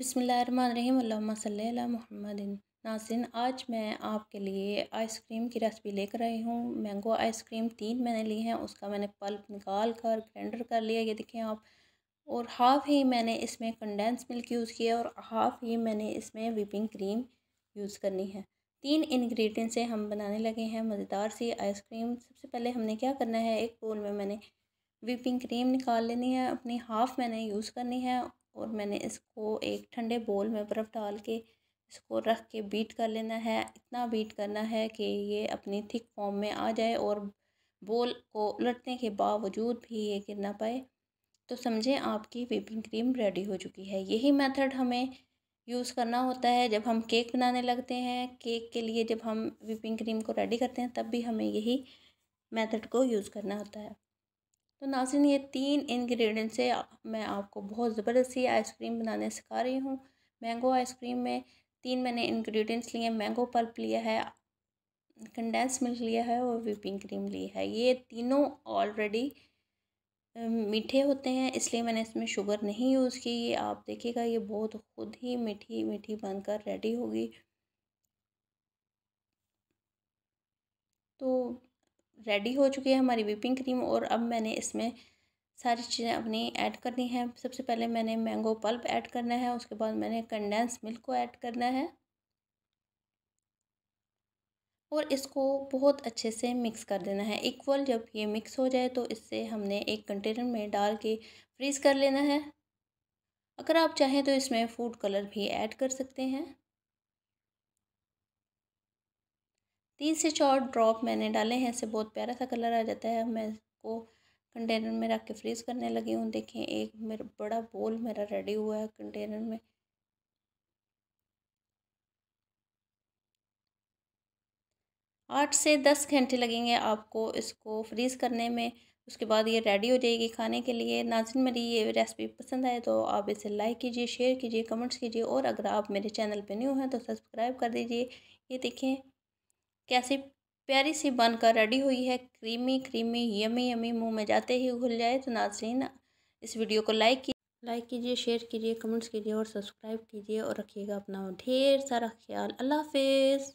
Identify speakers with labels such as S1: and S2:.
S1: बसमीम महमद नासिन आज मैं आपके लिए आइसक्रीम की रेसिपी लेकर आई हूँ मैंगो आइसक्रीम तीन मैंने ली हैं उसका मैंने पल्प निकाल कर ग्राइंडर कर लिया ये देखें आप और हाफ़ ही मैंने इसमें कंडेंस मिल्क यूज़ किया और हाफ़ ही मैंने इसमें विपिंग क्रीम यूज़ करनी है तीन इन्ग्रीडियंट से हम बनाने लगे हैं मज़ेदार सी आइसक्रीम सबसे पहले हमने क्या करना है एक बोल में मैंने विपिंग क्रीम निकाल लेनी है अपनी हाफ़ मैंने यूज़ करनी है और मैंने इसको एक ठंडे बोल में बर्फ़ डाल के इसको रख के बीट कर लेना है इतना बीट करना है कि ये अपनी थिक फॉर्म में आ जाए और बोल को उलटने के बावजूद भी ये गिर ना पाए तो समझें आपकी व्हीपिंग क्रीम रेडी हो चुकी है यही मेथड हमें यूज़ करना होता है जब हम केक बनाने लगते हैं केक के लिए जब हम व्हीपिंग क्रीम को रेडी करते हैं तब भी हमें यही मेथड को यूज़ करना होता है तो नाजिन ये तीन इन्ग्रीडियंट से मैं आपको बहुत ज़बरदस्ती आइसक्रीम बनाने सिखा रही हूँ मैंगो आइसक्रीम में तीन मैंने इंग्रेडिएंट्स लिए मैंगो पल्प लिया है कंडेंस मिल्क लिया है और विपिंग क्रीम ली है ये तीनों ऑलरेडी मीठे होते हैं इसलिए मैंने इसमें शुगर नहीं यूज़ की ये आप देखिएगा ये बहुत खुद ही मीठी मीठी बनकर रेडी होगी तो रेडी हो चुकी है हमारी व्हिपिंग क्रीम और अब मैंने इसमें सारी चीज़ें अपनी ऐड करनी है सबसे पहले मैंने मैंगो पल्प ऐड करना है उसके बाद मैंने कंडेंस मिल्क को ऐड करना है और इसको बहुत अच्छे से मिक्स कर देना है इक्वल जब ये मिक्स हो जाए तो इससे हमने एक कंटेनर में डाल के फ्रीज़ कर लेना है अगर आप चाहें तो इसमें फूड कलर भी ऐड कर सकते हैं तीन से चार ड्रॉप मैंने डाले हैं ऐसे बहुत प्यारा सा कलर आ जाता है मैं इसको कंटेनर में रख के फ्रीज़ करने लगी हूँ देखें एक मेरा बड़ा बोल मेरा रेडी हुआ है कंटेनर में आठ से दस घंटे लगेंगे आपको इसको फ्रीज़ करने में उसके बाद ये रेडी हो जाएगी खाने के लिए नाजिन मेरी ये रेसिपी पसंद आए तो आप इसे लाइक कीजिए शेयर कीजिए कमेंट्स कीजिए और अगर आप मेरे चैनल पे न्यू हैं तो सब्सक्राइब कर दीजिए ये देखें कैसी प्यारी सी बनकर रेडी हुई है क्रीमी क्रीमी यमी यमी मुंह में जाते ही घुल जाए तो नाजरीन इस वीडियो को लाइक की लाइक कीजिए शेयर कीजिए कमेंट्स कीजिए और सब्सक्राइब कीजिए और रखिएगा अपना ढेर सारा ख्याल अल्लाह हाफिज़